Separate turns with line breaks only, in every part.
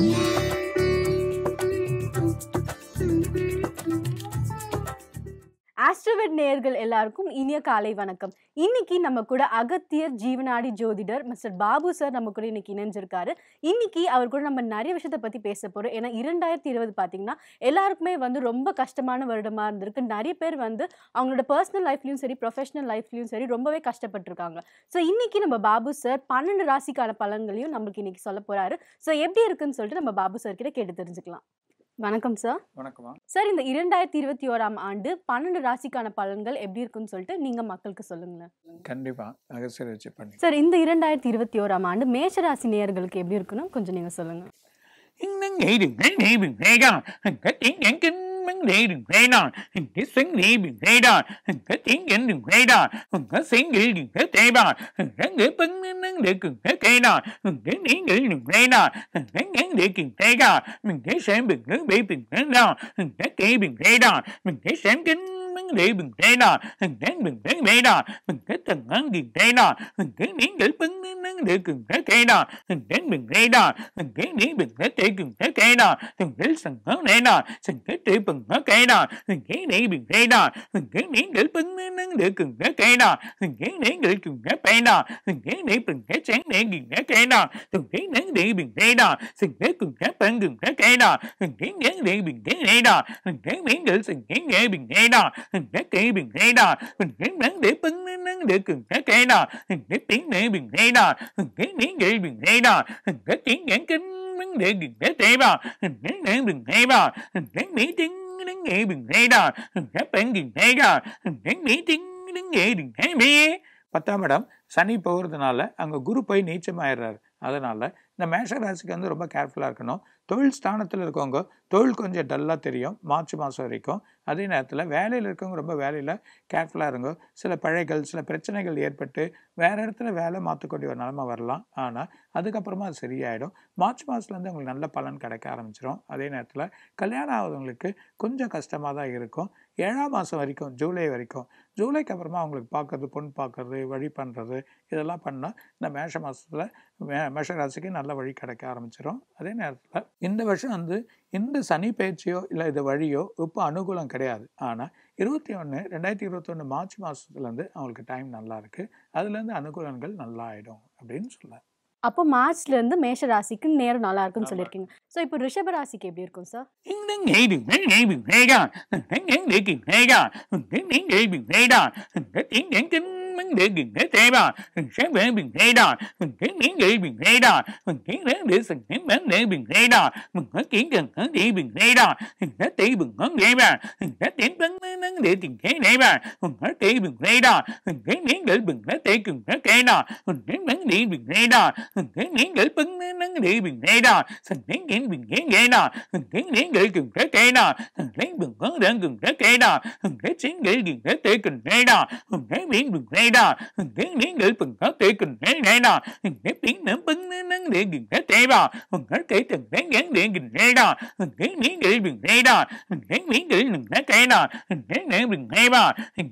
Thank அன்பின் எல்லாருக்கும் இனிய காலை வணக்கம் இன்னைக்கு நம்ம கூட அகத்தியர் ஜீவனாடி ஜோதிடர் மிஸ்டர் பாபு சார் நம்ம கூட இன்னைக்கு இணைஞ்சிருக்காரு இன்னைக்கு அவர் கூட நம்ம நிறைய விஷயத்த பத்தி பேச போறோம் ஏன்னா இரண்டாயிரத்தி இருபது பாத்தீங்கன்னா எல்லாருக்குமே வந்து ரொம்ப கஷ்டமான வருடமா இருந்திருக்கு நிறைய பேர் வந்து அவங்களோட பர்சனல் லைஃப்லயும் சரி ப்ரொஃபஷனல் லைஃப்லயும் சரி ரொம்பவே கஷ்டப்பட்டிருக்காங்க ஸோ இன்னைக்கு நம்ம பாபு சார் பன்னெண்டு ராசிக்கான பலன்களையும் நம்மளுக்கு இன்னைக்கு சொல்ல போறாரு ஸோ எப்படி இருக்குன்னு சொல்லிட்டு நம்ம பாபு சார் கிட்ட கேட்டு தெரிஞ்சுக்கலாம் வணக்கம் சார் வணக்கம் சார் இந்த இரண்டாயிரத்தி இருபத்தி ஓராம் ஆண்டு பன்னெண்டு ராசிக்கான பலன்கள் எப்படி இருக்குன்னு சொல்லிட்டு நீங்க மக்களுக்கு சொல்லுங்களேன் கண்டிப்பா சார் இந்த இரண்டாயிரத்தி இருபத்தி ஓராம் ஆண்டு மேஷ ராசி நேயர்களுக்கு எப்படி இருக்குன்னு கொஞ்சம் நீங்க சொல்லுங்க
lý đừng gây đòn hình cái xuyến lý đừng gây đòn hình cái tiến dẫn đừng gây đòn hình cái xuyến lý đừng thế tê đòn hình cái ngữ bưng nâng nâng để cường thế tê đòn hình cái lý ngữ đừng gây đòn hình cái ngắn để cường thế đòn mình thấy xem bình lớn bị bình lớn đòn hình cái kỹ bình gây đòn mình thấy xem kính mình đi bình đây nọ thằng đến bình đến đây nọ mình cái thằng hắn điền đây nọ mình cái đến để bưng đến đến để cần cái cây nọ thằng đến bình đây nọ thằng cái đến bình cái tệ cần cái cây nọ thằng đến sằng hắn đây nọ thằng cái tệ bưng cái cây nọ thằng cái đến bình đây nọ thằng cái đến để bưng đến đến để cần cái cây nọ thằng cái đến để cần cái cây nọ thằng cái đến bình cái sáng để gần cái cây nọ thằng cái đến để bình đây nọ thằng cái cần cái bạn gần cái cây nọ thằng cái đến để mình cái đây nọ thằng cái đến để thằng cái nghệ bình đây nọ đã kỹ bình hay đòn cái bán để bưng nên nắng để cường đã kẻ đòn cái tiếng để bình hay đòn cái miếng để bình hay đòn cái tiếng giảng kinh vấn đề đừng để tệ vào cái để bình hay vào cái miếng tiếng đến nghệ bình hay đòn cái bạn đừng hay đòn cái miếng tiếng đến nghệ đừng hay bia பத்தாம் இடம் சனி போகிறதுனால
அங்கே குரு போய் நீச்சமாயிடுறாரு அதனால் இந்த மேஷ ராசிக்கு வந்து ரொம்ப கேர்ஃபுல்லாக இருக்கணும் தொழில் ஸ்தானத்தில் இருக்கவங்க தொழில் கொஞ்சம் டல்லாக தெரியும் மார்ச் மாதம் வரைக்கும் அதே நேரத்தில் வேலையில் இருக்கவங்க ரொம்ப வேலையில் கேர்ஃபுல்லாக இருங்க சில பழைகள் சில பிரச்சனைகள் ஏற்பட்டு வேறு இடத்துல வேலை மாற்றக்கூடிய ஒரு நிலமை வரலாம் ஆனால் அதுக்கப்புறமா அது சரியாயிடும் மார்ச் மாதத்துலேருந்து உங்களுக்கு நல்ல பலன் கிடைக்க ஆரம்பிச்சிடும் அதே நேரத்தில் கல்யாணம் ஆகிறவங்களுக்கு கொஞ்சம் கஷ்டமாக தான் இருக்கும் ஏழாம் மாதம் வரைக்கும் ஜூலை வரைக்கும் ஜூலைக்கு அப்புறமா அவங்களுக்கு பார்க்குறது பொன் பார்க்குறது வழி பண்ணுறது இதெல்லாம் பண்ணால் இந்த மேஷ மாதத்தில் மே மேஷராசிக்கு நல்ல வழி கிடைக்க ஆரம்பிச்சிடும் அதே நேரத்தில் இந்த வருஷம் வந்து இந்த சனி பயிற்சியோ இல்லை இது வழியோ இப்போ அனுகூலம் கிடையாது ஆனால் இருபத்தி ஒன்று ரெண்டாயிரத்தி இருபத்தொன்று மார்ச் மாதத்துலேருந்து அவங்களுக்கு டைம் நல்லா இருக்குது அதுலேருந்து அனுகூலங்கள் நல்லா
ஆகிடும் அப்படின்னு சொல்லலாம்
அப்போ மார்ச்ல இருந்து மேஷ ராசிக்கு நேரம் நல்லா இருக்கும்னு சொல்லியிருக்கீங்க ஸோ இப்போ ரிஷப ராசிக்கு எப்படி இருக்கும் sir
vấn đề gần thế thế đó sáng vẻ bình thế đó mình kiến miễn địa bình thế đó mình kiến ráng địa sừng hiếm bản địa bình thế đó mình có kiến gần hướng địa bình thế đó hình thế tỷ bình hướng địa bà hình thế tiến tấn nắng địa tiền thế địa bà mình thế tỷ bình thế đó mình kiến biến địa bình thế tỷ cường thế thế đó mình kiến bản địa bình thế đó mình kiến miễn địa tấn nắng địa bình thế đó sừng kiến kiến bình kiến thế đó mình kiến biến địa cường thế thế đó hình thế bình hướng địa cường thế thế đó hình thế chiến địa cường thế tỷ cường thế đó hình thế miễn bình thế đó tiếng đến để từng hết tiếng kinh nén nè nè nếp tiếng nếm bứng nếm nếm để gừng hết thế bà phần hết kể từng nén gắn để gừng nè nè tiếng nén để gừng nè nè tiếng nén để gừng nè thế nè tiếng nén để gừng nè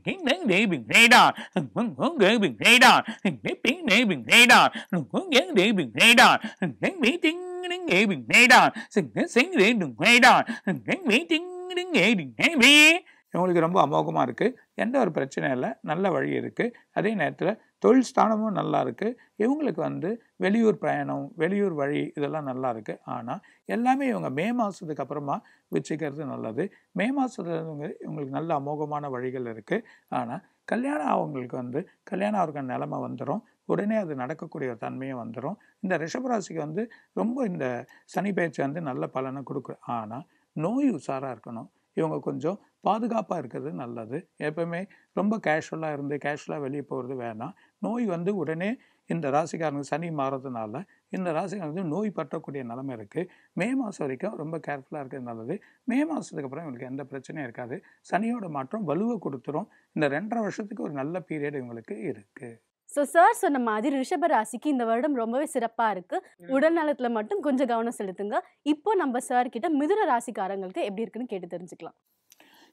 tiếng hình để gừng nè nè hình hướng để gừng nè nè nếp tiếng để gừng nè nè hình hướng gắn để gừng nè nè hình nén tiếng nén để gừng nè nè hình nén sáng để gừng nè nè hình nén tiếng nén để gừng nè nè இவங்களுக்கு ரொம்ப அமோகமாக
இருக்குது எந்த ஒரு பிரச்சனையும் இல்லை நல்ல வழி இருக்குது அதே நேரத்தில் தொழில் ஸ்தானமும் நல்லா இருக்குது இவங்களுக்கு வந்து வெளியூர் பிரயாணம் வெளியூர் வழி இதெல்லாம் நல்லா இருக்குது ஆனால் எல்லாமே இவங்க மே மாதத்துக்கு அப்புறமா வச்சுக்கிறது நல்லது மே மாதத்துல இவங்களுக்கு நல்ல அமோகமான வழிகள் இருக்குது ஆனால் கல்யாணம் அவங்களுக்கு வந்து கல்யாணம் அவருக்கு நிலமை வந்துடும் உடனே அது நடக்கக்கூடிய ஒரு தன்மையும் வந்துடும் இந்த ரிஷபராசிக்கு வந்து ரொம்ப இந்த சனி பயிற்சி வந்து நல்ல பலனை கொடுக்குறோம் ஆனால் நோய் உசாராக இருக்கணும் இவங்க கொஞ்சம் பாதுகாப்பாக இருக்கிறது நல்லது எப்பவுமே ரொம்ப கேஷுவலாக இருந்து கேஷுவலாக வெளியே போகிறது வேணாம் நோய் வந்து உடனே இந்த ராசிக்காரனுக்கு சனி மாறதுனால இந்த ராசிக்காரங்க நோய் பற்றக்கூடிய நிலமை இருக்குது மே மாதம் வரைக்கும் ரொம்ப கேர்ஃபுல்லாக இருக்கிறது நல்லது மே மாதத்துக்கு அப்புறம் இவங்களுக்கு எந்த பிரச்சனையும் இருக்காது சனியோட மாற்றம் வலுவை கொடுத்துரும் இந்த ரெண்டரை வருஷத்துக்கு ஒரு நல்ல பீரியட் இவங்களுக்கு இருக்குது
ஸோ சார் சொன்ன மாதிரி ரிஷப ராசிக்கு இந்த வருடம் ரொம்பவே சிறப்பாக இருக்குது உடல் நலத்தில் மட்டும் கொஞ்சம் கவனம் செலுத்துங்க இப்போ நம்ம சார் கிட்ட ராசிக்காரங்களுக்கு எப்படி இருக்குன்னு கேட்டு தெரிஞ்சுக்கலாம்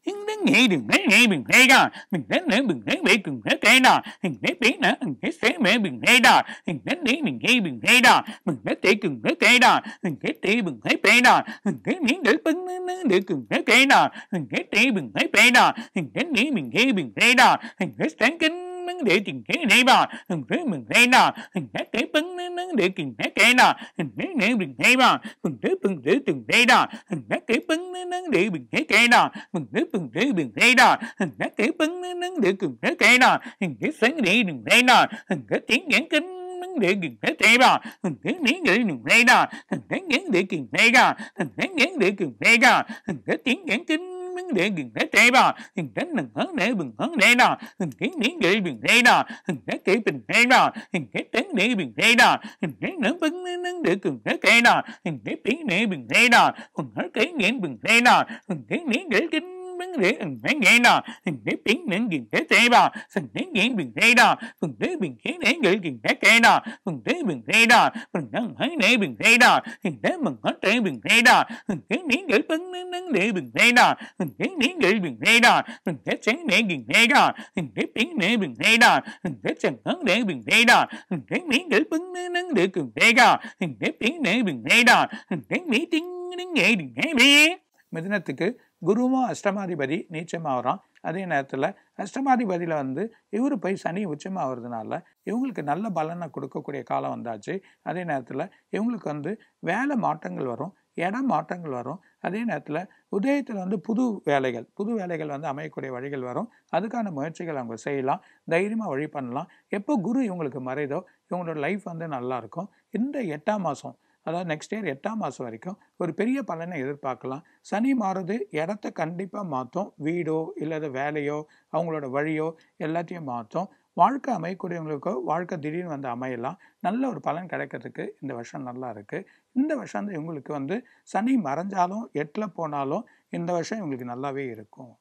đứng nghĩ đừng đến nghĩ bình thế đó mình đến đến bình thế bị cùng thế thế đó mình đến tí nữa mình thế thế mẹ bình thế đó mình đến đi mình thế bình thế đó mình đến tí cùng thế thế đó mình thế tí bình thế thế đó mình thế miếng để bưng nữa để cùng thế thế đó mình thế tí bình thế thế đó mình đến đi mình thế bình thế đó mình thế sáng kính nâng để tình thế này bà thằng thế mình đây nà thằng thế thế bưng nâng nâng để tình thế cái nà hình thế này bình thế bà hình thế bình thế từng đây nà thằng thế thế bưng nâng nâng để bình thế cái nà thằng thế bưng thế bình đây nà thằng thế thế bưng nâng nâng để tình thế cái nà thằng thế sáng để đừng đây nà thằng thế tiếng nhãn kính nắng để kiền thế tê ra hình thế miếng để đường đây ra hình thế ngắn để kiền thế ra hình thế ngắn để kiền thế ra thằng thế tiếng ngắn chính đứng để gần để tê đó hình đến nừng hấn để bừng hấn để đó hình kiến đến để bừng tê đó hình để kỹ bình tê đó hình để đến để bừng tê đó hình để nướng bứng nướng để cường để tê đó hình để tiếng để bừng tê đó hình để kỹ nghĩa bừng để đó hình kiến đến để kính đứng rễ ẩn mấy ghế đỏ hình đế tính nướng gìn thế tế đỏ phần đế ghế bình thế đỏ phần đế bình thế đế gửi gìn thế tế đỏ phần đế bình thế đỏ phần nâng hãy đế bình thế đỏ hình đế mừng hết trẻ bình thế đỏ hình đế đến gửi bấn nướng nướng đế bình thế đỏ hình đế đến gửi bình thế đỏ hình đế tránh đế gìn thế đỏ hình đế tính đế bình thế đỏ hình đế trần hấn đế bình thế đỏ hình đế đến gửi bấn nướng nướng đế cường thế đỏ hình đế tính đế bình thế đỏ hình đế mỹ tính nướng nghệ đừng hé bia mà thế là குருவும் அஷ்டமாதிபதி நீச்சமாகறான் அதே
நேரத்தில் அஷ்டமாதிபதியில் வந்து இவர் போய் சனி உச்சமாகிறதுனால இவங்களுக்கு நல்ல பலனை கொடுக்கக்கூடிய காலம் வந்தாச்சு அதே நேரத்தில் இவங்களுக்கு வந்து வேலை மாற்றங்கள் வரும் இடம் மாற்றங்கள் வரும் அதே நேரத்தில் உதயத்தில் வந்து புது வேலைகள் புது வேலைகள் வந்து அமையக்கூடிய வழிகள் வரும் அதுக்கான முயற்சிகள் அவங்க செய்யலாம் தைரியமாக வழி பண்ணலாம் எப்போ குரு இவங்களுக்கு மறைதோ இவங்களோட லைஃப் வந்து நல்லாயிருக்கும் இந்த எட்டாம் மாதம் அதாவது நெக்ஸ்ட் இயர் எட்டாம் மாதம் வரைக்கும் ஒரு பெரிய பலனை எதிர்பார்க்கலாம் சனி மாறுது இடத்த கண்டிப்பாக மாற்றும் வீடோ இல்லாத வேலையோ அவங்களோட வழியோ எல்லாத்தையும் மாற்றும் வாழ்க்கை அமையக்கூடியவங்களுக்கோ வாழ்க்கை திடீர்னு வந்து அமையலாம் நல்ல ஒரு பலன் கிடைக்கிறதுக்கு இந்த வருஷம் நல்லா இருக்குது இந்த வருஷம் வந்து இவங்களுக்கு வந்து சனி மறைஞ்சாலும் எட்டில் போனாலும் இந்த வருஷம் இவங்களுக்கு நல்லாவே இருக்கும்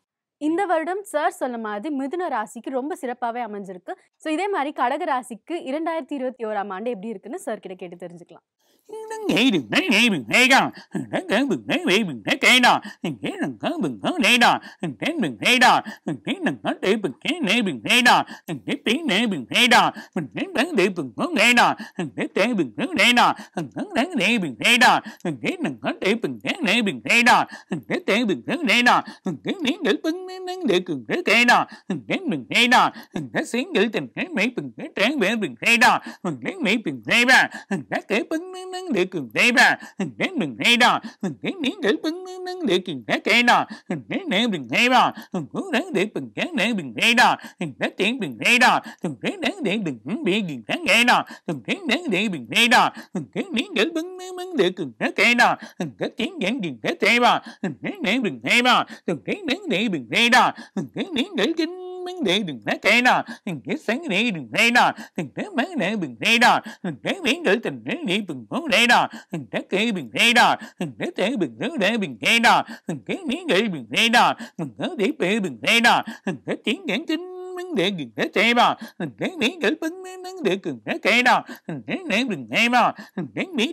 இந்த வருடம் சார் சொன்ன மாதிரி மிதுன ராசிக்கு ரொம்ப சிறப்பாகவே அமைஞ்சிருக்கு ஸோ இதே மாதிரி கடக ராசிக்கு இரண்டாயிரத்தி இருபத்தி ஓராம் ஆண்டு எப்படி இருக்குன்னு சார் கிட்ட கேட்டு தெரிஞ்சுக்கலாம்
நீங்கள் để cường thế cây đó từng thế từng thế đó từng thế xuyến giữ từng thế mỹ từng thế tráng biển bình thế đó từng thế mỹ từng thế ba từng thế kế bưng nâng nâng để cường thế ba từng thế từng thế đó từng thế miếng giữ bưng nâng nâng để cường thế cây đó từng thế nè từng thế ba từng hướng đến để từng thế nè bình thế đó từng thế tiện từng thế đó từng thế đến để đừng bị cường thế cây đó từng thế đến để từng thế đó từng thế miếng giữ bưng nâng nâng để cường thế cây đó từng thế tiến dẫn cường thế thế ba từng thế nè từng thế ba từng thế đến để từng thế đây đó đừng thấy đến để kinh vấn đề đừng nói cây đó đừng thấy sáng để đừng đây đó đừng thấy vấn đề đừng đây đó đừng thấy biến đổi tình thế để đừng muốn đây đó đừng thấy kê đừng đây đó đừng thấy thể đừng thứ để đừng đây đó đừng thấy biến đổi đừng đây đó đừng thấy để bề đừng đây đó đừng thấy tiến triển kinh vấn đề gần thế chế bò hình đến mỹ gửi vấn vấn đề gần thế chế đó hình đến mỹ đừng nghe bò hình đến mỹ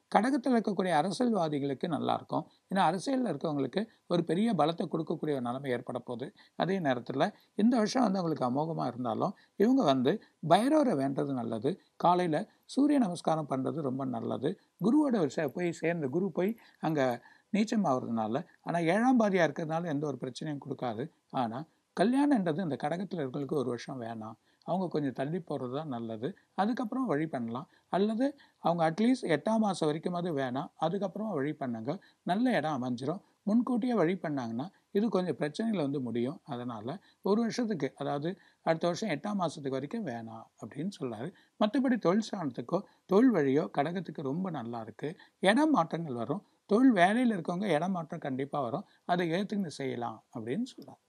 கடகத்தில் இருக்கக்கூடிய அரசியல்வாதிகளுக்கு நல்லாயிருக்கும் ஏன்னா அரசியலில் இருக்கவங்களுக்கு ஒரு பெரிய பலத்தை கொடுக்கக்கூடிய ஒரு நிலைமை ஏற்பட போகுது அதே நேரத்தில் இந்த வருஷம் வந்து அவங்களுக்கு அமோகமாக இருந்தாலும் இவங்க வந்து பைரவரை வேண்டது நல்லது காலையில் சூரிய நமஸ்காரம் பண்ணுறது ரொம்ப நல்லது குருவோட போய் சேர்ந்து குரு போய் அங்கே நீச்சம் ஆகிறதுனால ஆனால் ஏழாம் பாதியாக இருக்கிறதுனால எந்த ஒரு பிரச்சனையும் கொடுக்காது ஆனால் கல்யாணன்றது இந்த கடகத்தில் இருக்கிறவங்களுக்கு ஒரு வருஷம் வேணாம் அவங்க கொஞ்சம் தள்ளி போகிறது தான் நல்லது அதுக்கப்புறம் வழி பண்ணலாம் அல்லது அவங்க அட்லீஸ்ட் எட்டாம் மாதம் வரைக்கும் அது வேணாம் அதுக்கப்புறமா வழி பண்ணுங்க நல்ல இடம் அமைஞ்சிரும் முன்கூட்டியே வழி பண்ணாங்கன்னா இது கொஞ்சம் பிரச்சனையில் வந்து முடியும் அதனால் ஒரு வருஷத்துக்கு அதாவது அடுத்த வருஷம் எட்டாம் மாதத்துக்கு வரைக்கும் வேணாம் அப்படின்னு சொல்கிறாரு மற்றபடி தொழில் சாணத்துக்கோ தொழில் வழியோ கடகத்துக்கு ரொம்ப நல்லா இருக்குது இடம் மாற்றங்கள் வரும் தொழில் வேலையில் இருக்கவங்க இடம் மாற்றம் கண்டிப்பாக வரும் அதை ஏற்றுக்கின்னு செய்யலாம் அப்படின்னு சொல்கிறார்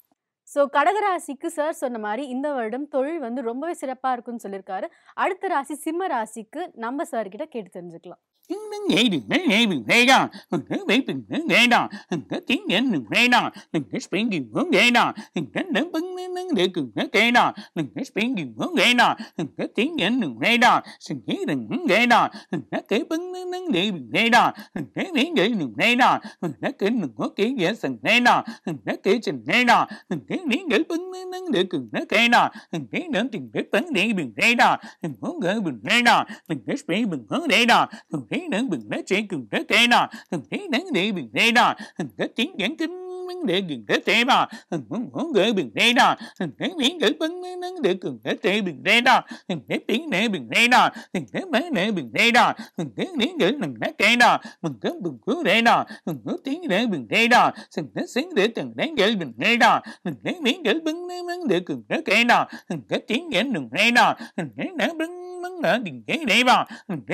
ஸோ கடகராசிக்கு சார் சொன்ன மாதிரி இந்த வருடம் தொழில் வந்து ரொம்பவே சிறப்பாக இருக்குன்னு சொல்லியிருக்காரு அடுத்த ராசி சிம்ம ராசிக்கு நம்ம சார்கிட்ட கேட்டு தெரிஞ்சுக்கலாம்
đứng nghe đừng đứng dậy đừng nghe đó mình đứng biển đừng đứng dậy đó mình đứng tiếng biển đừng thế đó mình đứng biển đừng hướng dậy đó mình đứng đứng bưng đứng đứng để đừng đứng thế đó mình đứng biển đừng hướng dậy đó mình đứng tiếng biển đừng thế đó mình đứng đừng hướng dậy đó mình đứng kế bưng đứng đứng để đừng nghe đó mình đứng biển để đừng nghe đó mình đứng kế đừng có kế nghĩa sừng nghe đó mình đứng kế trình thế đó mình đứng biển để bưng đứng đứng để đừng đứng thế đó mình đứng đứng đừng để bưng để đừng thế đó mình hướng gỡ đừng thế đó mình đứng biển đừng hướng để đó mình đứng thế nữa bừng thế sẽ cùng thế thế đó từng thế đáng để bừng thế đó từng thế chính giảng kinh vấn đề gần thế thế đó hình muốn muốn gửi bình đây đó hình thế biến gửi vấn vấn đề gần thế thế bình đây đó hình thế biến để bình đây đó hình thế bán để bình đây đó hình thế biến gửi lần thế thế đó mình cứ bình cứ đây đó mình cứ tiếng để bình đây đó hình thế sáng để từng đáng gửi bình đây đó hình thế biến gửi vấn vấn đề gần thế thế đó hình thế tiếng gửi lần đây đó hình thế đáng vấn செம்பராசி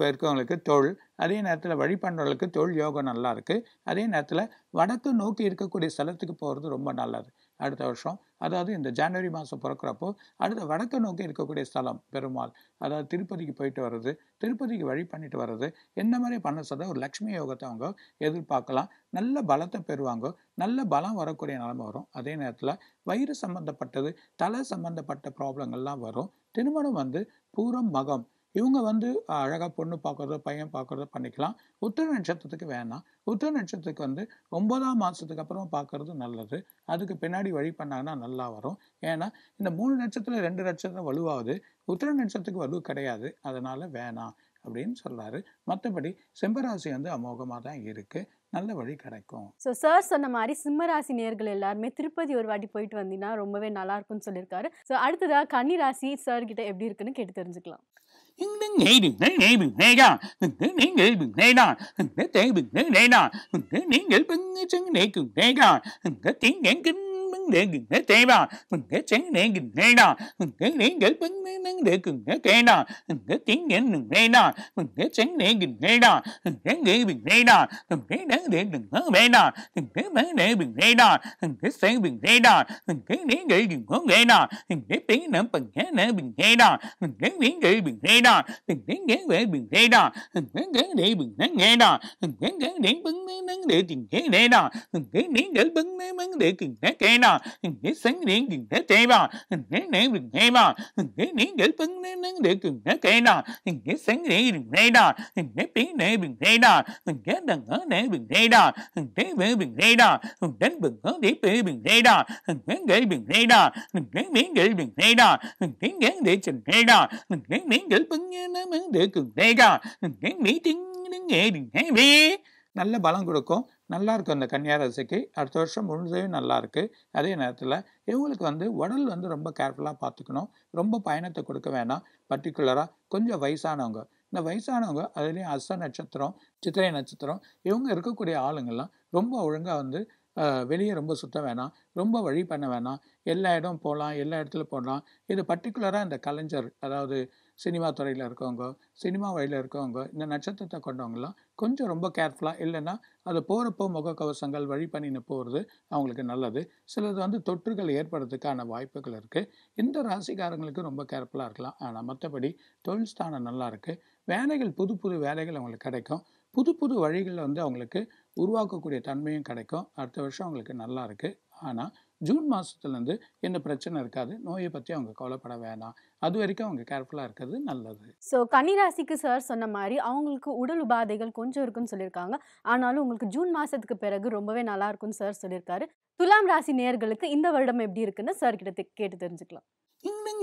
பயிர்க்கவங்களுக்கு தொழில் அதே நேரத்தில் வழி பண்ணுறவங்களுக்கு தொழில் யோகம் நல்லா இருக்கு அதே நேரத்தில் வடக்கு நோக்கி இருக்கக்கூடிய ஸ்தலத்துக்கு போகிறது ரொம்ப நல்லது அடுத்த வருஷம் அதாவது இந்த ஜனவரி மாதம் பிறக்கிறப்போ அடுத்த வடக்கு நோக்கி இருக்கக்கூடிய ஸ்தலம் பெருமாள் அதாவது திருப்பதிக்கு போயிட்டு வர்றது திருப்பதிக்கு வழி பண்ணிட்டு வர்றது என்ன மாதிரி பண்ண சொல்ல ஒரு லக்ஷ்மி யோகத்தை அவங்க எதிர்பார்க்கலாம் நல்ல பலத்தை பெறுவாங்க நல்ல பலம் வரக்கூடிய நிலைமை வரும் அதே நேரத்தில் வயிறு சம்மந்தப்பட்டது தலை சம்மந்தப்பட்ட ப்ராப்ளங்கள்லாம் வரும் திருமணம் வந்து பூரம் மகம் இவங்க வந்து அழகாக பொண்ணு பார்க்குறதோ பையன் பார்க்குறதோ பண்ணிக்கலாம் உத்திர நட்சத்திரத்துக்கு வேணாம் உத்திர நட்சத்திரத்துக்கு வந்து ஒன்பதாம் மாதத்துக்கு அப்புறம் பார்க்குறது நல்லது அதுக்கு பின்னாடி வழி பண்ணாங்கன்னா நல்லா வரும் ஏன்னா இந்த மூணு நட்சத்திரம் ரெண்டு நட்சத்திரம் வலுவாகுது உத்திர நட்சத்திரத்துக்கு வலு கிடையாது அதனால் வேணாம் அப்படின்னு சொல்கிறாரு மற்றபடி சிம்பராசி வந்து அமோகமாக தான் இருக்குது நல்ல வழி கிடைக்கும்
ஸோ சார் சொன்ன மாதிரி சிம்மராசி நேர்கள் எல்லாருமே திருப்பதி ஒரு வாட்டி போயிட்டு வந்தீங்கன்னா ரொம்பவே நல்லா இருக்கும்னு சொல்லியிருக்காரு ஸோ அடுத்ததாக கன்னிராசி சார் கிட்ட எப்படி இருக்குன்னு கேட்டு தெரிஞ்சுக்கலாம்
đứng nghĩ đừng thấy nghĩ đừng nghe ra đừng thấy nghĩ nghĩ đừng nghe ra đừng thấy tệ đừng thấy nghe ra đừng đừng nghĩ nghĩ bưng sưng nghĩ đừng nghe ra đừng đừng đừng đừng đừng đừng đừng đừng đừng đừng đừng đừng đừng đừng thấy đừng nhãn kính nâng để gừng nghe tê bà mình nghe trắng để gừng nghe đó mình nghe hết để gửi bánh nâng nâng để gừng hết tê đó mình nghe tiếng để gừng nghe đó mình hết trắng để gừng ngay đó mình hết để gừng ngay đó mình nghe đáng để gừng hết bê đó mình nghe bán để gừng ngay đó mình nghe sáng gừng nghe đó mình nghe hết để gửi gừng hết ngay đó mình nghe tiếng nở bằng hết nở bình ngay đó mình nghe tiếng để bình ngay đó mình nghe gắn để bình ngay đó mình nghe gắn để bình ngay đó mình nghe gắn để bứng nâng để tiền ngay đó mình hết để gửi bứng nâng để tiền ngay nina nge sang ne ngi ne te ba ne ne ngi ne ba nge ne nge pang ne nang de kung ne ke na nge sang ne ngi ne da ne pi ne bi ne da nge dang ha ne bi ne da ne be bi ne da đến bừng hớ để pi bi ne da nge nge bi ne da nge mi nge bi ne da nge nge de chen ne da nge mi nge pang ne nang de kung ne ga nge mi ting nge de nge bi நல்ல பலம் கொடுக்கும்
நல்லாயிருக்கும் அந்த கன்னியாரசிக்கு அடுத்த வருஷம் முழுதையும் நல்லாயிருக்கு அதே நேரத்தில் இவங்களுக்கு வந்து உடல் வந்து ரொம்ப கேர்ஃபுல்லாக பார்த்துக்கணும் ரொம்ப பயணத்தை கொடுக்க வேணாம் பர்டிகுலராக கொஞ்சம் வயசானவங்க இந்த வயசானவங்க அதுலேயும் அஸ்த நட்சத்திரம் சித்திரை நட்சத்திரம் இவங்க இருக்கக்கூடிய ஆளுங்கள்லாம் ரொம்ப ஒழுங்காக வந்து வெளியே ரொம்ப சுத்த வேணாம் ரொம்ப வழி பண்ண வேணாம் எல்லா இடம் போகலாம் எல்லா இடத்துல போகலாம் இது பர்டிகுலராக இந்த கலைஞர் அதாவது சினிமா துறையில் இருக்கவங்க சினிமா வழியில் இருக்கவங்க இந்த நட்சத்திரத்தை கொண்டவங்களாம் கொஞ்சம் ரொம்ப கேர்ஃபுல்லாக இல்லைன்னா அது போகிறப்போ முகக்கவசங்கள் வழி பண்ணின்னு போகிறது அவங்களுக்கு நல்லது சிலது வந்து தொற்றுகள் ஏற்படுறதுக்கான வாய்ப்புகள் இருக்குது இந்த ராசிக்காரங்களுக்கு ரொம்ப கேர்ஃபுல்லாக இருக்கலாம் ஆனால் மற்றபடி தொழில் ஸ்தானம் நல்லா இருக்குது வேலைகள் புது புது வேலைகள் அவங்களுக்கு கிடைக்கும் புது புது வழிகளில் வந்து அவங்களுக்கு உருவாக்கக்கூடிய தன்மையும் கிடைக்கும் அடுத்த வருஷம் அவங்களுக்கு நல்லா இருக்குது ஆனால் ஜூன் மாதத்துலேருந்து என்ன பிரச்சனை இருக்காது நோயை பற்றி அவங்க கவலைப்பட வேணாம் அது வரைக்கும் அவங்க கேர்ஃபுல்லாக இருக்கிறது நல்லது
ஸோ கன்னிராசிக்கு சார் சொன்ன மாதிரி அவங்களுக்கு உடல் உபாதைகள் கொஞ்சம் இருக்குன்னு சொல்லியிருக்காங்க ஆனாலும் உங்களுக்கு ஜூன் மாதத்துக்கு பிறகு ரொம்பவே நல்லா இருக்கும்னு சார் சொல்லியிருக்காரு துலாம் ராசி நேர்களுக்கு இந்த வருடம் எப்படி இருக்குன்னு சார் கிட்ட கேட்டு தெரிஞ்சுக்கலாம்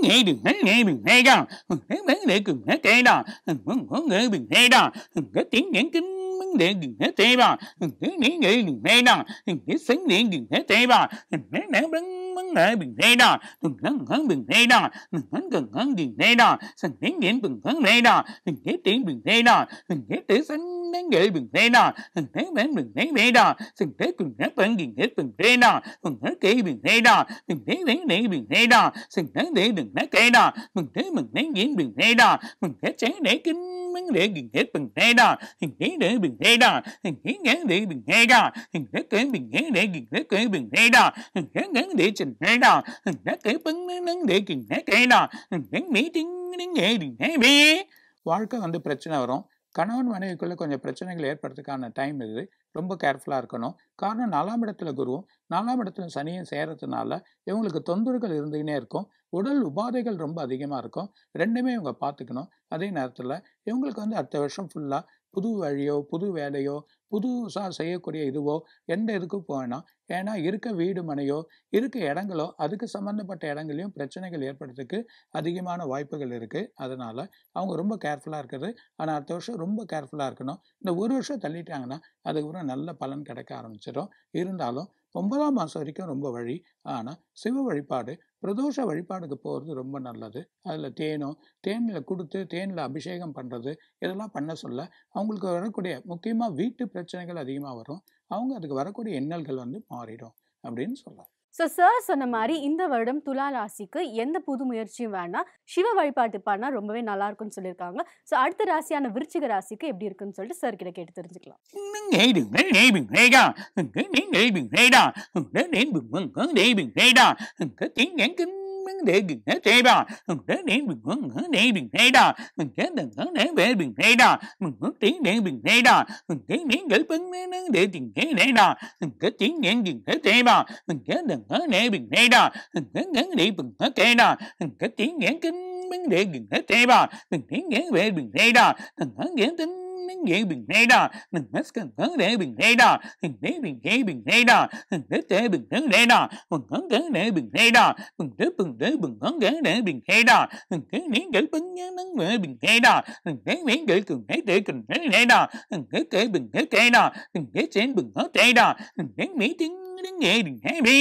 điện đừng hết tê bà đừng đến điện đừng hay đó đừng hết sánh điện đừng hết tê bà đừng hết đảng bắn bắn lại bình hay đó đừng hắn hắn bình hay đó đừng hắn cần hắn đừng hay đó sẵn đến điện bình hắn hay đó đừng hết điện bình hay đó đừng hết tê sánh đến nghệ bình hay đó đừng hết bán bình hay hay đó sẵn thế cùng hết bán đừng hết bình hay đó đừng hết kỹ bình hay đó đừng hết đến điện bình hay đó sẵn thế để đừng hết kê đó mình thế mình nén diễn bình hay đó mình thế chán để kính minh đệ bình thế bình thế đàn hình thế đệ bình thế đàn hình thế ngắn đệ bình thế đàn hình thế kế bình thế đệ bình thế kế bình thế đàn hình thế ngắn đệ trình thế đàn hình thế kế bấn nắng đệ kình thế kế đàn hình thế mỹ tiếng tiếng nghệ bình thế bi வாழ்க்கை
வந்து பிரச்சனை வரும் கணவன் மனைவிக்குள்ளே கொஞ்சம் பிரச்சனைகள் ஏற்படுறதுக்கான time இது ரொம்ப கேர்ஃபுல்லாக இருக்கணும் காரணம் நாலாம் இடத்துல குருவும் நாலாம் இடத்துல சனியும் சேரத்துனால இவங்களுக்கு தொந்தரவுகள் இருந்துக்கினே இருக்கும் உடல் உபாதைகள் ரொம்ப அதிகமாக இருக்கும் ரெண்டுமே இவங்க பார்த்துக்கணும் அதே நேரத்தில் இவங்களுக்கு வந்து அடுத்த வருஷம் ஃபுல்லாக புது வழியோ புது வேலையோ புதுசாக செய்யக்கூடிய இதுவோ எந்த இதுக்கு போனால் ஏன்னா இருக்க வீடு மனையோ இருக்க இடங்களோ அதுக்கு சம்மந்தப்பட்ட இடங்களையும் பிரச்சனைகள் ஏற்படுறதுக்கு அதிகமான வாய்ப்புகள் இருக்குது அதனால் அவங்க ரொம்ப கேர்ஃபுல்லாக இருக்குது ஆனால் அடுத்த வருஷம் ரொம்ப கேர்ஃபுல்லாக இருக்கணும் இந்த ஒரு வருஷம் தள்ளிட்டாங்கன்னா அதுக்கப்புறம் நல்ல பலன் கிடைக்க ஆரம்பிச்சிடும் இருந்தாலும் ஒன்பதாம் மாதம் வரைக்கும் ரொம்ப வழி ஆனால் சிவ வழிபாடு பிரதோஷ வழிபாடுக்கு போகிறது ரொம்ப நல்லது அதில் தேனும் தேனில் கொடுத்து தேனில் அபிஷேகம் பண்ணுறது இதெல்லாம் பண்ண சொல்ல அவங்களுக்கு வரக்கூடிய முக்கியமாக வீட்டு பிரச்சனைகள் அதிகமாக வரும் அவங்க அதுக்கு வரக்கூடிய எண்ணல்கள் வந்து மாறிடும் அப்படின்னு சொல்லலாம்
ஸோ சார் சொன்ன மாதிரி இந்த வருடம் துலா ராசிக்கு எந்த புது முயற்சியும் வேணாம் சிவ வழிபாட்டு பாடினா ரொம்பவே நல்லா இருக்கும்னு சொல்லியிருக்காங்க ஸோ அடுத்த ராசியான விருச்சிக ராசிக்கு எப்படி இருக்குன்னு சொல்லிட்டு சார் கிட்ட கேட்டு தெரிஞ்சுக்கலாம்
đứng để đừng hết thế đó mình đứng để mình hướng hướng để đừng thế đó mình chết đừng hướng để về đừng thế đó mình hướng tiến để đừng thế đó mình tiến đến gửi bưng đến đứng để đừng thế để đó mình cứ tiến đến đừng hết thế đó mình chết đừng hướng để đừng thế đó mình hướng hướng để đừng hết thế đó mình cứ tiến đến kính bưng để đừng hết thế đó mình tiến đến về đừng thế đó mình hướng đến tính mình dễ bình nay đà mình mất cần cấn để bình nay đà mình để bình dễ bình nay đà mình để để bình cấn để đà mình cấn cấn để bình nay đà mình để bình để bình cấn cấn để bình nay đà mình cấn miễn gửi bình nhớ nắng về bình nay đà mình cấn miễn gửi cường thế để cường thế nay đà mình cấn cấn bình thế thế đà mình cấn chén bình thế thế đà mình cấn miễn tiếng tiếng nghe bình thế đi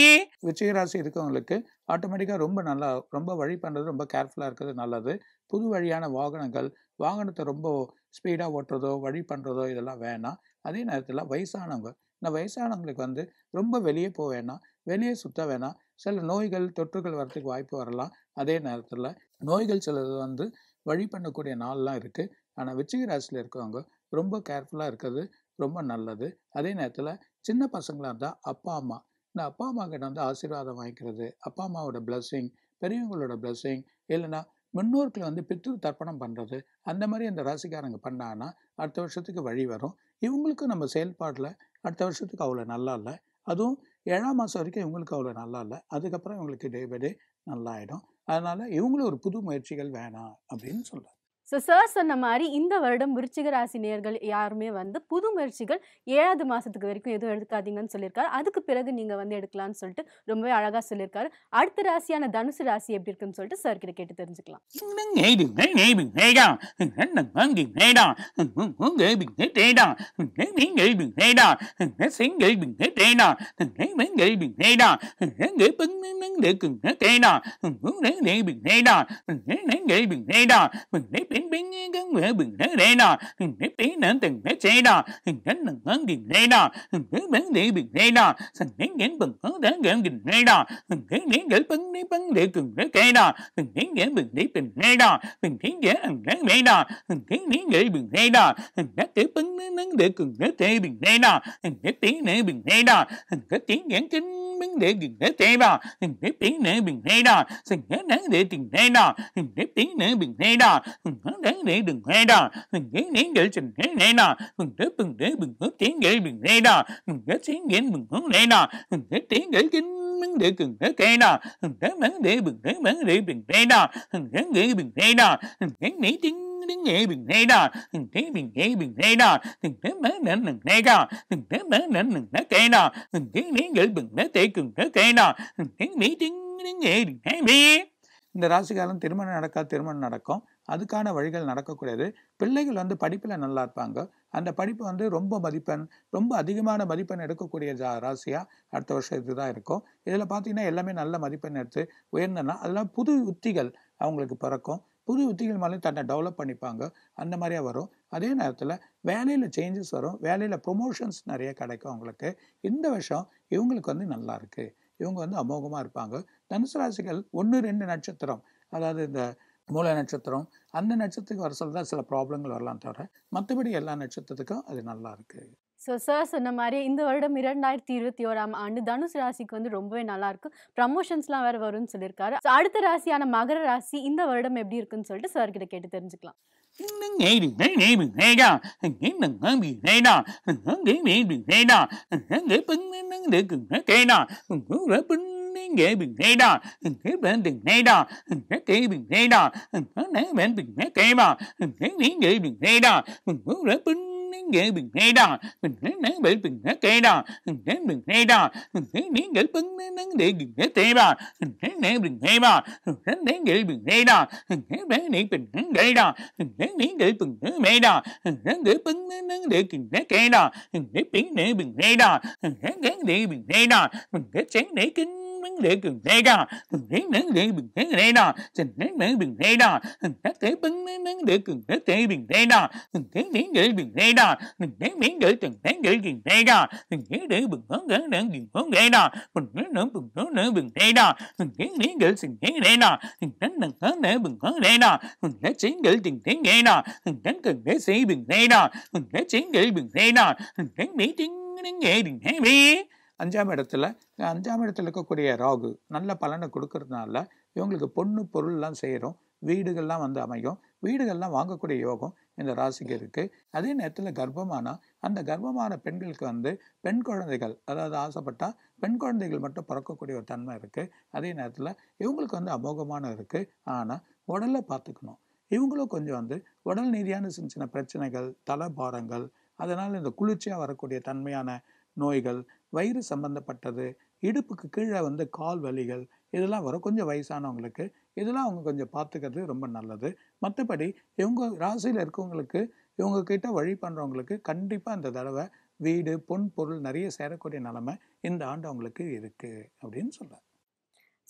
விஜயராசி இருக்கவங்களுக்கு ஆட்டோமேட்டிக்காக
ரொம்ப நல்லா ரொம்ப வழி பண்ணுறது ரொம்ப கேர்ஃபுல்லாக இருக்கிறது நல்லது புது வழியான வாகனங்கள் வாகனத்தை ரொம்ப ஸ்பீடாக ஓட்டுறதோ வழி பண்ணுறதோ இதெல்லாம் வேணாம் அதே நேரத்தில் வயசானவங்க இந்த வயசானவங்களுக்கு வந்து ரொம்ப வெளியே போக வேணாம் வெளியே சுற்ற வேணாம் சில நோய்கள் தொற்றுகள் வரத்துக்கு வாய்ப்பு வரலாம் அதே நேரத்தில் நோய்கள் சிலது வந்து வழி பண்ணக்கூடிய நாள்லாம் இருக்குது ஆனால் விச்சிக ராசியில் இருக்கவங்க ரொம்ப கேர்ஃபுல்லாக இருக்கிறது ரொம்ப நல்லது அதே நேரத்தில் சின்ன பசங்களாக இருந்தால் அப்பா அம்மா இந்த அப்பா அம்மா கிட்ட வந்து ஆசீர்வாதம் வாங்கிக்கிறது அப்பா அம்மாவோட பிளஸ்ஸிங் பெரியவங்களோட பிளஸ்ஸிங் இல்லைன்னா முன்னோர்களை வந்து பித்து தர்ப்பணம் பண்ணுறது அந்த மாதிரி அந்த ராசிக்காரங்க பண்ணாங்கன்னா அடுத்த வருஷத்துக்கு வழி வரும் இவங்களுக்கும் நம்ம செயல்பாட்டில் அடுத்த வருஷத்துக்கு அவ்வளோ நல்லா இல்லை அதுவும் ஏழாம் மாதம் வரைக்கும் இவங்களுக்கு அவ்வளோ நல்லா இல்லை அதுக்கப்புறம் இவங்களுக்கு டே பை டே நல்லா ஆகிடும் அதனால் இவங்களும் ஒரு புது முயற்சிகள் வேணாம் அப்படின்னு சொல்கிறாங்க
ஸோ சார் சொன்ன மாதிரி இந்த வருடம் விருச்சிக ராசி நேர்கள் யாருமே வந்து புது முயற்சிகள் ஏழாவது மாதத்துக்கு வரைக்கும் எதுவும் எடுக்காதீங்கன்னு சொல்லியிருக்காரு அதுக்கு பிறகு நீங்கள் வந்து எடுக்கலாம்னு சொல்லிட்டு ரொம்பவே அழகாக சொல்லியிருக்காரு அடுத்த ராசியான தனுசு ராசி எப்படி இருக்குன்னு சொல்லிட்டு சார் கிட்ட கேட்டு தெரிஞ்சுக்கலாம்
biến biến gắn mẹ bừng thế đây nọ hình nếp tí nến từng nếp chế đò hình nến nâng ngân gìn đây đò hình nếp bánh địa bừng đây đò sành nến gãn bừng hớ đá gãn gìn đây đò hình nến nến gãn bấn nế bấn địa cừng nế kê đò hình nến gãn bừng địa bình đây đò hình nến gãn ăn ráng đây đò hình nến nến gãn bừng đây đò hình nến kể bấn nế nến địa cừng nế tê bừng đây đò hình nếp tí nế bừng đây đò hình nếp tiếng gãn kính vấn để đừng thế thế vào đừng thế tiếng nữa bình thế đó đừng thế đáng để đừng thế đó đừng thế tiếng nữa bình thế đó đừng thế đáng để đừng thế đó đừng thế nén để đừng thế thế đó đừng thế đừng thế đừng thế tiếng để đừng thế đó đừng thế tiếng để đừng hướng thế đó đừng thế tiếng để chính vấn đề cần thế thế đó đừng thế vấn đề đừng thế vấn đề đừng thế đó đừng thế nghĩ đừng thế đó đừng thế nghĩ tiếng bình nghệ bình nghệ đàn từng thế bình nghệ bình nghệ đàn từng thế mấy nền nừng nghệ đàn từng thế mấy nền
இந்த ராசிகாலம் திருமணம் நடக்கா திருமணம் நடக்கும் அதுக்கான வழிகள் நடக்கக்கூடாது பிள்ளைகள் வந்து படிப்பில் நல்லா இருப்பாங்க அந்த படிப்பு வந்து ரொம்ப மதிப்பெண் ரொம்ப அதிகமான மதிப்பெண் எடுக்கக்கூடிய ஜா ராசியாக அடுத்த வருஷம் இதுதான் இருக்கும் இதில் பார்த்தீங்கன்னா எல்லாமே நல்ல மதிப்பெண் எடுத்து உயர்ந்தனா அதெல்லாம் புது உத்திகள் அவங்களுக்கு பிறக்கும் புது உத்திகள் மேலே தன்னை டெவலப் பண்ணிப்பாங்க அந்த மாதிரியாக வரும் அதே நேரத்தில் வேலையில் சேஞ்சஸ் வரும் வேலையில் ப்ரொமோஷன்ஸ் நிறைய கிடைக்கும் அவங்களுக்கு இந்த வருஷம் இவங்களுக்கு வந்து நல்லா இருக்குது இவங்க வந்து அமோகமாக இருப்பாங்க தனுசு ராசிகள் ஒன்று ரெண்டு நட்சத்திரம் அதாவது இந்த மூல நட்சத்திரம் அந்த நட்சத்திரத்துக்கு வர சொல்ல சில ப்ராப்ளங்கள் வரலாம் தவிர மற்றபடி எல்லா நட்சத்திரத்துக்கும் அது நல்லா இருக்குது
ஸோ சார் சொன்ன மாதிரி இந்த வருடம் இரண்டாயிரத்தி இருபத்தி ஓராம் ஆண்டு தனுஷ் ராசிக்கு வந்து ரொம்பவே நல்லா இருக்கும் ப்ரமோஷன்ஸ்லாம் வேறு வரும்னு சொல்லியிருக்காரு ஸோ அடுத்த ராசியான மகர ராசி இந்த வருடம் எப்படி இருக்குன்னு சொல்லிட்டு சார் கிட்ட கேட்டு தெரிஞ்சுக்கலாம்
நீங்க nén ghế bình ngay đó mình nén nén bể bình hết kê đó mình nén bình ngay đó mình nén nén ghế bưng nén nén để bình hết tê bà mình nén nén bình ngay bà mình nén nén ghế bình ngay đó mình nén nén nén bình nén ghế đó mình nén nén ghế bình nén mẹ đó mình nén ghế bưng nén nén để bình hết kê đó mình nén bình nén bình ngay đó mình nén nén để bình ngay đó mình nén chén nén kinh 能力 cường thế đó thế năng lực bình thế thế đó thành thế năng bình thế đó thành thế thế bấn năng năng lực cường thế thế bình thế đó thành thế thế để bình thế đó thành thế miễn để thành thế để cường thế đó thành thế để bình hướng gắn để bình hướng thế đó bình hướng nữa bình hướng nữa bình thế đó thành thế miễn để thành thế thế đó thành thế năng hướng để bình hướng thế đó thành thế chính để thành thế thế đó thành thế cường thế sĩ bình thế đó thành thế chính để bình thế đó thành thế miễn chính đến nghệ đừng thế
biết அஞ்சாம் இடத்துல அஞ்சாம் இடத்துல இருக்கக்கூடிய ராகு நல்ல பலனை கொடுக்கறதுனால இவங்களுக்கு பொண்ணு பொருள்லாம் செய்கிறோம் வீடுகள்லாம் வந்து அமையும் வீடுகள்லாம் வாங்கக்கூடிய யோகம் இந்த ராசிக்கு இருக்குது அதே நேரத்தில் கர்ப்பமானால் அந்த கர்ப்பமான பெண்களுக்கு வந்து பெண் குழந்தைகள் அதாவது ஆசைப்பட்டால் பெண் குழந்தைகள் மட்டும் பிறக்கக்கூடிய ஒரு தன்மை இருக்குது அதே நேரத்தில் இவங்களுக்கு வந்து அமோகமான இருக்குது ஆனால் உடலை பார்த்துக்கணும் இவங்களும் கொஞ்சம் வந்து உடல் நீதியான சின்ன சின்ன பிரச்சனைகள் தலை பாரங்கள் அதனால் இந்த குளிர்ச்சியாக வரக்கூடிய தன்மையான நோய்கள் வயிறு சம்மந்தப்பட்டது இடுப்புக்கு கீழே வந்து கால் வலிகள் இதெல்லாம் வரும் கொஞ்சம் வயசானவங்களுக்கு இதெல்லாம் அவங்க கொஞ்சம் பார்த்துக்கிறது ரொம்ப நல்லது மற்றபடி இவங்க ராசியில் இருக்கவங்களுக்கு இவங்க கிட்ட வழி பண்ணுறவங்களுக்கு கண்டிப்பாக இந்த தடவை வீடு பொன் பொருள் நிறைய சேரக்கூடிய நிலமை இந்த ஆண்டு அவங்களுக்கு இருக்குது அப்படின்னு சொல்கிறார்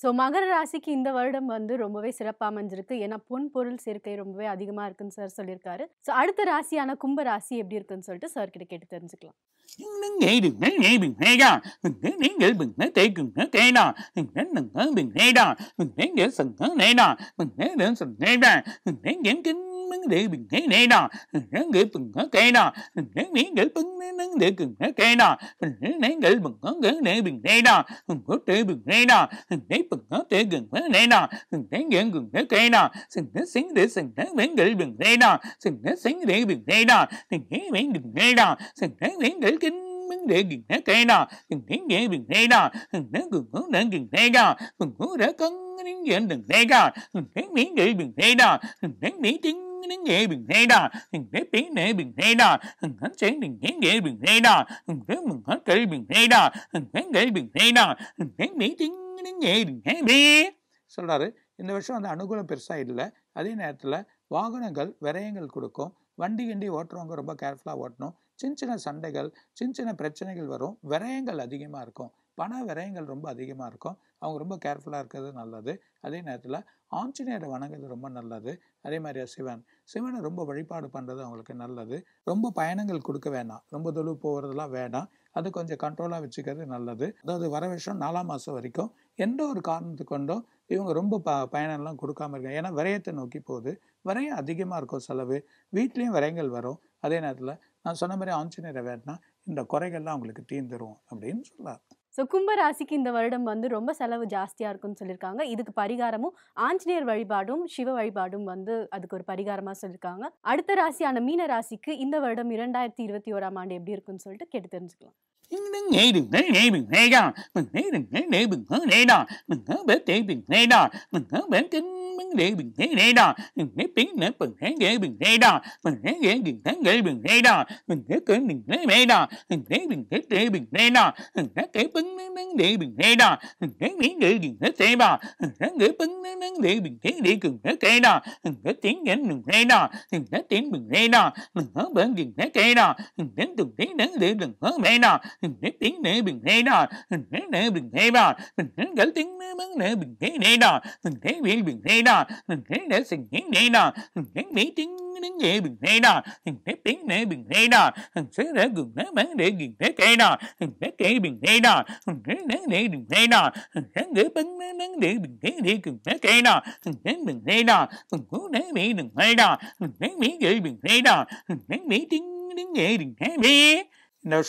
ஸோ மகர ராசிக்கு இந்த வருடம் வந்து ரொம்பவே சிறப்பாக அமைஞ்சிருக்கு ஏன்னா பொன் பொருள் சேர்க்கை ரொம்பவே அதிகமாக இருக்குன்னு சார் சொல்லியிருக்காரு ஸோ அடுத்த ராசியான கும்ப ராசி எப்படி இருக்குன்னு சொல்லிட்டு சார் கிட்ட கேட்டு தெரிஞ்சுக்கலாம்
nâng địa bình hãy nè nọ nâng địa bình hãy kê nọ nâng nỉ địa bình nâng địa bình hãy kê nọ nâng nỉ địa bình hãy kê nè bình nè nọ nâng hốt địa bình nè nọ nâng nỉ bình hãy kê gần hãy nè nọ nâng nỉ địa gần hãy kê nọ sừng nỉ sánh địa sừng nỉ biển địa bình nè nọ sừng nỉ sánh địa bình nè nọ sừng nỉ biển bình nè nọ sừng nỉ biển địa kinh vấn đề gừng thế cây đó gừng thế dễ bình thế đó gừng thế gừng hướng đến gừng thế đó gừng hướng để cân đến diện đừng thế đó gừng thế miễn gửi gừng thế đó gừng thế miễn tiếng சொல்றாரு சொல்கிறாரு
இந்த வருஷம் அந்த அனுகூலம் பெருசாக இல்லை அதே நேரத்தில் வாகனங்கள் விரயங்கள் கொடுக்கும் வண்டி கிண்டி ஓட்டுறவங்க ரொம்ப கேர்ஃபுல்லாக ஓட்டணும் சின்ன சின்ன சண்டைகள் சின்ன சின்ன பிரச்சனைகள் வரும் விரயங்கள் அதிகமாக இருக்கும் பண விரயங்கள் ரொம்ப அதிகமாக இருக்கும் அவங்க ரொம்ப கேர்ஃபுல்லாக இருக்கிறது நல்லது அதே நேரத்தில் ஆஞ்சநேயரை வணங்குறது ரொம்ப நல்லது அதே மாதிரியா சிவன் சிவனை ரொம்ப வழிபாடு பண்ணுறது அவங்களுக்கு நல்லது ரொம்ப பயணங்கள் கொடுக்க வேணாம் ரொம்ப தொழில் போகிறதுலாம் வேணாம் அது கொஞ்சம் கண்ட்ரோலாக வச்சுக்கிறது நல்லது அதாவது வர வருஷம் நாலாம் மாதம் வரைக்கும் எந்த ஒரு காரணத்து கொண்டும் இவங்க ரொம்ப ப பயணம்லாம் கொடுக்காம இருக்காங்க ஏன்னா விரயத்தை நோக்கி போகுது விரயம் அதிகமாக இருக்கும் செலவு வீட்லேயும் விரயங்கள் வரும் அதே நேரத்தில் நான் சொன்ன மாதிரி ஆஞ்சநேயரை வேணா இந்த குறைகள்லாம் அவங்களுக்கு தீந்துரும் அப்படின்னு சொல்லலாம்
ஸோ கும்பராசிக்கு இந்த வருடம் வந்து ரொம்ப செலவு ஜாஸ்தியாக இருக்கும்னு சொல்லியிருக்காங்க இதுக்கு பரிகாரமும் ஆஞ்சநேயர் வழிபாடும் சிவ வழிபாடும் வந்து அதுக்கு ஒரு பரிகாரமாக சொல்லியிருக்காங்க அடுத்த ராசியான மீன ராசிக்கு இந்த வருடம் இரண்டாயிரத்தி இருபத்தி ஓராம் ஆண்டு எப்படி இருக்குன்னு சொல்லிட்டு கேட்டு தெரிஞ்சுக்கலாம்
mình để bình thế để đó mình thế tính nữa mình thế để bình thế đó mình thế để bình thế để bình thế đó mình thế kể mình thế để đó mình thế bình thế để bình thế đó mình thế kể bứng nắng nắng để bình thế đó mình thế miếng để bình thế thế đó mình thế để bứng nắng nắng để bình thế để cần thế thế đó mình thế tiếng để bình thế đó mình thế tiếng bình thế đó mình hớ bỡn bình thế thế đó mình thế từng thế đến để đừng hớ thế đó mình thế tiếng để bình thế đó mình thế để bình thế đó mình thế kể tiếng nắng nắng để bình thế thế đó mình thế miếng bình thế இந்த வருஷம்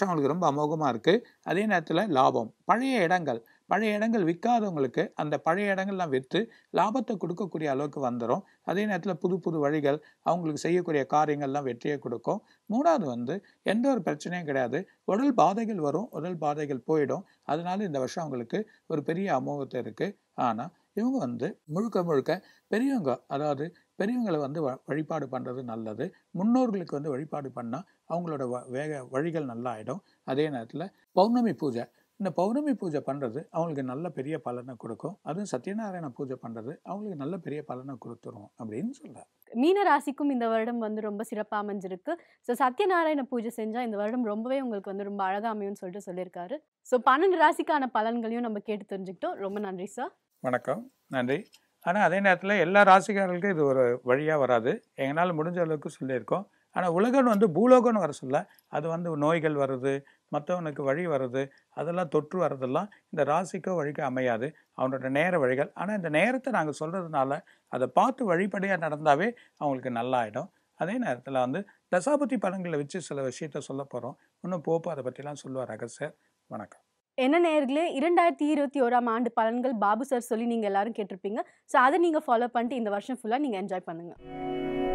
அவங்களுக்கு ரொம்ப அமோகமாக இருக்குது அதே
நேரத்தில் லாபம் பழைய இடங்கள் பழைய இடங்கள் விற்காதவங்களுக்கு அந்த பழைய இடங்கள்லாம் விற்று லாபத்தை கொடுக்கக்கூடிய அளவுக்கு வந்துடும் அதே நேரத்தில் புது புது வழிகள் அவங்களுக்கு செய்யக்கூடிய காரியங்கள்லாம் வெற்றியை கொடுக்கும் மூணாவது வந்து எந்த ஒரு பிரச்சனையும் கிடையாது உடல் பாதைகள் வரும் உடல் பாதைகள் போயிடும் அதனால இந்த வருஷம் அவங்களுக்கு ஒரு பெரிய அமோகத்தை இருக்குது ஆனால் இவங்க வந்து முழுக்க முழுக்க பெரியவங்க அதாவது பெரியவங்களை வந்து வழிபாடு பண்ணுறது நல்லது முன்னோர்களுக்கு வந்து வழிபாடு பண்ணால் அவங்களோட வேக வழிகள் நல்லா ஆகிடும் அதே நேரத்தில் பௌர்ணமி பூஜை இந்த பௌர்ணமி பூஜை பண்ணுறது அவங்களுக்கு நல்ல பெரிய பலனை கொடுக்கும் அதுவும் சத்யநாராயண பூஜை பண்ணுறது அவங்களுக்கு நல்ல பெரிய பலனை கொடுத்துரும் அப்படின்னு சொல்கிறார்
மீன ராசிக்கும் இந்த வருடம் வந்து ரொம்ப சிறப்பாக அமைஞ்சிருக்கு ஸோ சத்யநாராயண பூஜை செஞ்சால் இந்த வருடம் ரொம்பவே உங்களுக்கு வந்து ரொம்ப அழகாக அமையும்னு சொல்லிட்டு சொல்லியிருக்காரு ஸோ பன்னெண்டு ராசிக்கான பலன்களையும் நம்ம கேட்டு தெரிஞ்சுக்கிட்டோம் ரொம்ப நன்றி சார்
வணக்கம் நன்றி ஆனால் அதே நேரத்தில் எல்லா ராசிக்காரர்களுக்கும் இது ஒரு வழியாக வராது எங்களால் முடிஞ்ச அளவுக்கு சொல்லியிருக்கோம் ஆனால் உலகன்னு வந்து பூலோகம்னு வர சொல்ல அது வந்து நோய்கள் வருது மற்றவனுக்கு வழி வருது அதெல்லாம் தொற்று வர்றதெல்லாம் இந்த ராசிக்கோ வழிக்கோ அமையாது அவனோட நேர வழிகள் ஆனால் இந்த நேரத்தை நாங்கள் சொல்கிறதுனால அதை பார்த்து வழிபடியாக நடந்தாவே அவங்களுக்கு நல்லாயிடும் அதே நேரத்தில் வந்து தசாபதி பலன்களை வச்சு சில விஷயத்த சொல்ல போகிறோம் இன்னும் போப்போ அதை பற்றிலாம் சொல்லுவார் சார் வணக்கம்
என்ன நேர்களே இரண்டாயிரத்தி இருபத்தி ஓராம் ஆண்டு பலன்கள் பாபு சார் சொல்லி நீங்கள் எல்லாரும் கேட்டிருப்பீங்க ஸோ அதை நீங்கள் ஃபாலோ பண்ணிட்டு இந்த வருஷம் ஃபுல்லாக நீங்கள் என்ஜாய் பண்ணுங்கள்